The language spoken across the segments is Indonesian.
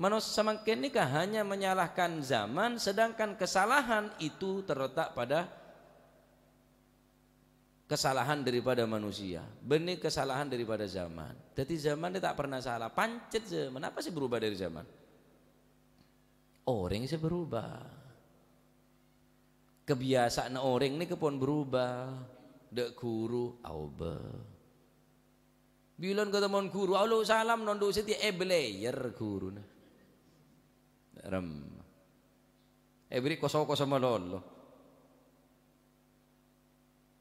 Manusia semakin kan nikah hanya menyalahkan zaman sedangkan kesalahan itu terletak pada kesalahan daripada manusia benih kesalahan daripada zaman jadi zaman dia tak pernah salah pancet zaman apa sih berubah dari zaman orang sih berubah kebiasaan orang ini kepon berubah dek guru aube ke teman guru Allah salam nondu seti eblayer eh, guru nah Ram. Every eh, koso kosong sa malolo.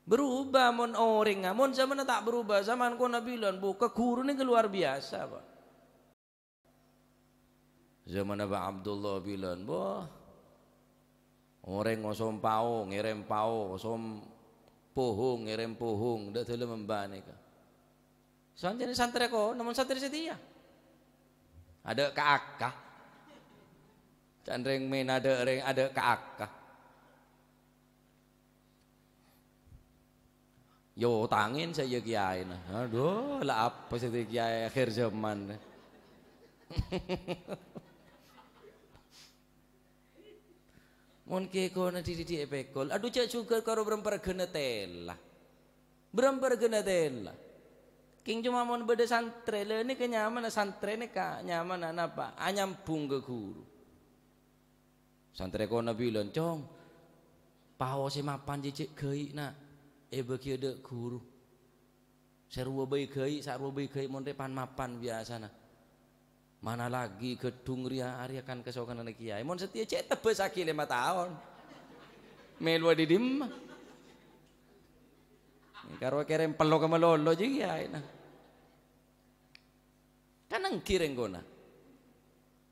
Berubah mon orang, mon zaman tak berubah. Zaman kau nabilan buka guru ni luar biasa, pak. Zaman Aba Abdullah bilan, boh orang ngosom pau, ngirim pau, ngosom pohong, ngirim pohong, dah tuh membani ka. santri santri ko, namun santri setia. Ada kakak, Can reng ada reng ada kaakah. Yo tangin saya ya, kiai nah. Aduh, lah apa sih ya, kiai akhir zaman. mungkin kau nanti diri di epekol. Aduh cak juga karo berempar genetel lah Berempar genetel tela. King cuma mau beda santri, ini kenyamanan santri ini kak nyaman apa? Anyam pung ke guru. Santri kau Nabi loncong. si mapan cicik keui na. Ebe eh, kieu de guru. serua bayi keui, sarua bayi keui monte pan mapan biasa biasana. Mana lagi gedung ria Arya kan kesokan anak kiai. Mun setia cek tebes aki lima tahun. Melu di dim. Karo kerem pelok sama lolo ya, kiai nah. Kan engkir enggona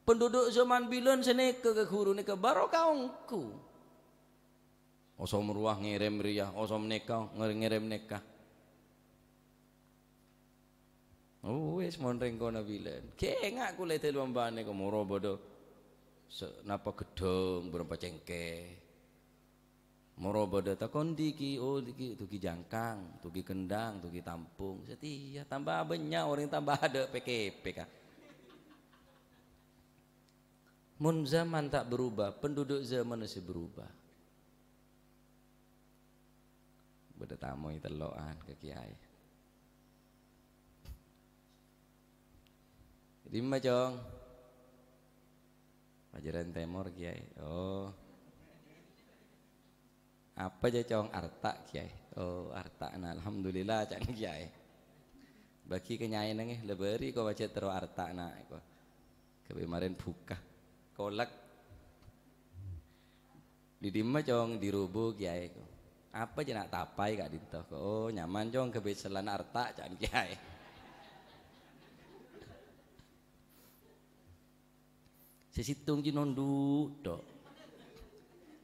penduduk zaman bilun sini ke guru ni ke ongku osom ruah ngirim ria osom nikah ngirim nikah Oh, es monreng kono bilen. Kengak kule telu ambane kok moro bodo. Napa gedung berapa cengke. Moro bodo takon diki, oh diki tuki jangkang, tuki kendang, tuki tampung. Setia tambah banyak orang tambah ada PKP kah. Mun zaman tak berubah, penduduk zaman masih berubah. Beda tamu loan ke kiai. Jadi macam Pajaran Timur kiai. Oh. Apa aja cong arta kiai. Oh arta nah, alhamdulillah can kiai. Bagi kenyai nengih leberi kau baca tero arta nak kau. Kemarin buka kolak di dima cong dirubuh kiai apa jenak tapai kak ditoh oh nyaman cong kebeselan arta cang kiai sesitung jinondu do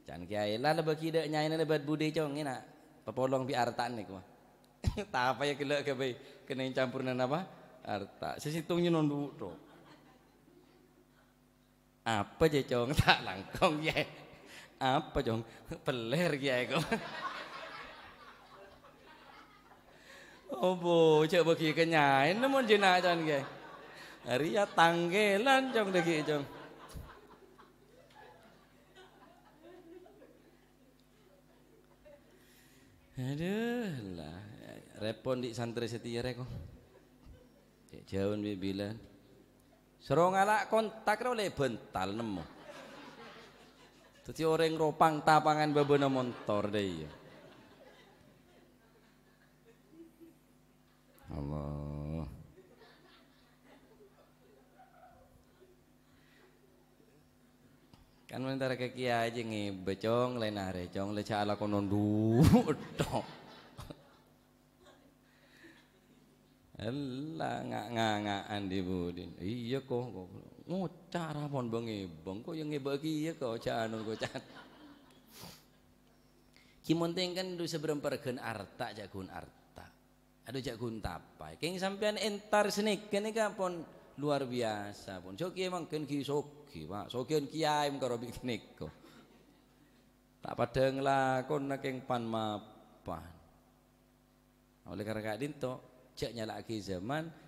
cang kiai lah lebih kira nyai bad bude cong pepolong bi arta nih ko tapai kira ya kebe kena campur apa arta sesitung jinondu do apa je cong tak langkong ya apa cong peler ya oh bu cek bagi kenyain namun jenak cong ya Ria tanggelan cong degi cong Aduh lah repon di santri setia rekoh jauh bibilan Serong alak kontak oleh bental nemu. Tadi orang ropang tapangan babana motor deh. Iya. Allah. Kan mentara kekia kiai aja nih, becong lain hari, cong lecah ala konon duduk. Elah ngak ngak andi budin. Iya kok kok. cara pon bengi bang kok yang ngebagi iya kok janun kok cat. Kimonteng kan lu seberempergen arta jakun arta. Aduh jakun tapai. Keng sampean entar senik kene pon luar biasa pon. Soki emang ken ki soki pak. Sokian kiai karo piknik kok. Tak padang nak keng pan mapan. Oleh karena kak dinto, ceknya lagi zaman